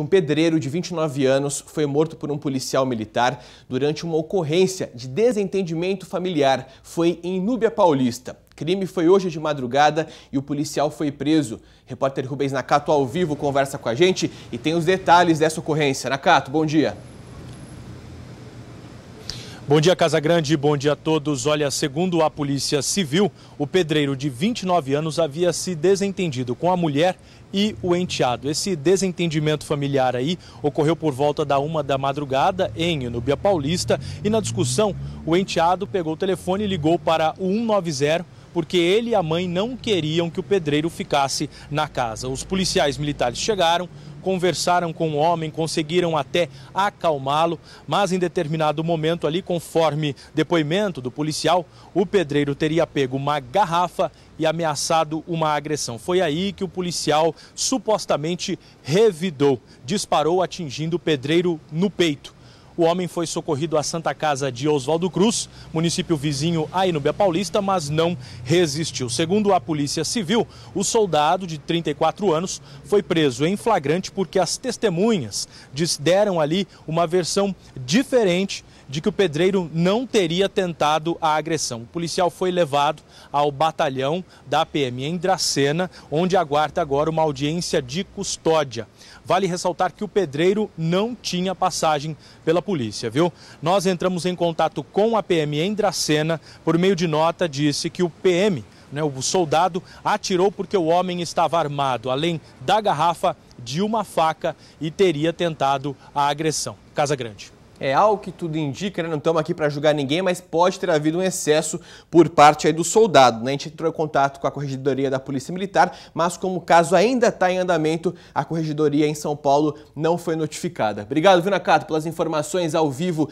Um pedreiro de 29 anos foi morto por um policial militar durante uma ocorrência de desentendimento familiar. Foi em Núbia Paulista. Crime foi hoje de madrugada e o policial foi preso. Repórter Rubens Nakato ao vivo conversa com a gente e tem os detalhes dessa ocorrência. Nakato, bom dia. Bom dia, Casa Grande, bom dia a todos. Olha, segundo a Polícia Civil, o pedreiro de 29 anos havia se desentendido com a mulher e o enteado. Esse desentendimento familiar aí ocorreu por volta da uma da madrugada em Nubia Paulista e na discussão o enteado pegou o telefone e ligou para o 190 porque ele e a mãe não queriam que o pedreiro ficasse na casa. Os policiais militares chegaram, conversaram com o homem, conseguiram até acalmá-lo, mas em determinado momento ali, conforme depoimento do policial, o pedreiro teria pego uma garrafa e ameaçado uma agressão. Foi aí que o policial supostamente revidou, disparou atingindo o pedreiro no peito. O homem foi socorrido à Santa Casa de Oswaldo Cruz, município vizinho a Inúbia Paulista, mas não resistiu. Segundo a Polícia Civil, o soldado de 34 anos foi preso em flagrante porque as testemunhas deram ali uma versão diferente de que o pedreiro não teria tentado a agressão. O policial foi levado ao batalhão da PM em Dracena, onde aguarda agora uma audiência de custódia. Vale ressaltar que o pedreiro não tinha passagem pela polícia polícia, viu? Nós entramos em contato com a PM em Dracena, por meio de nota disse que o PM, né, o soldado, atirou porque o homem estava armado, além da garrafa, de uma faca e teria tentado a agressão. Casa Grande. É algo que tudo indica, né? não estamos aqui para julgar ninguém, mas pode ter havido um excesso por parte aí do soldado. Né? A gente entrou em contato com a Corregedoria da Polícia Militar, mas como o caso ainda está em andamento, a Corregedoria em São Paulo não foi notificada. Obrigado, Vinacato, pelas informações ao vivo.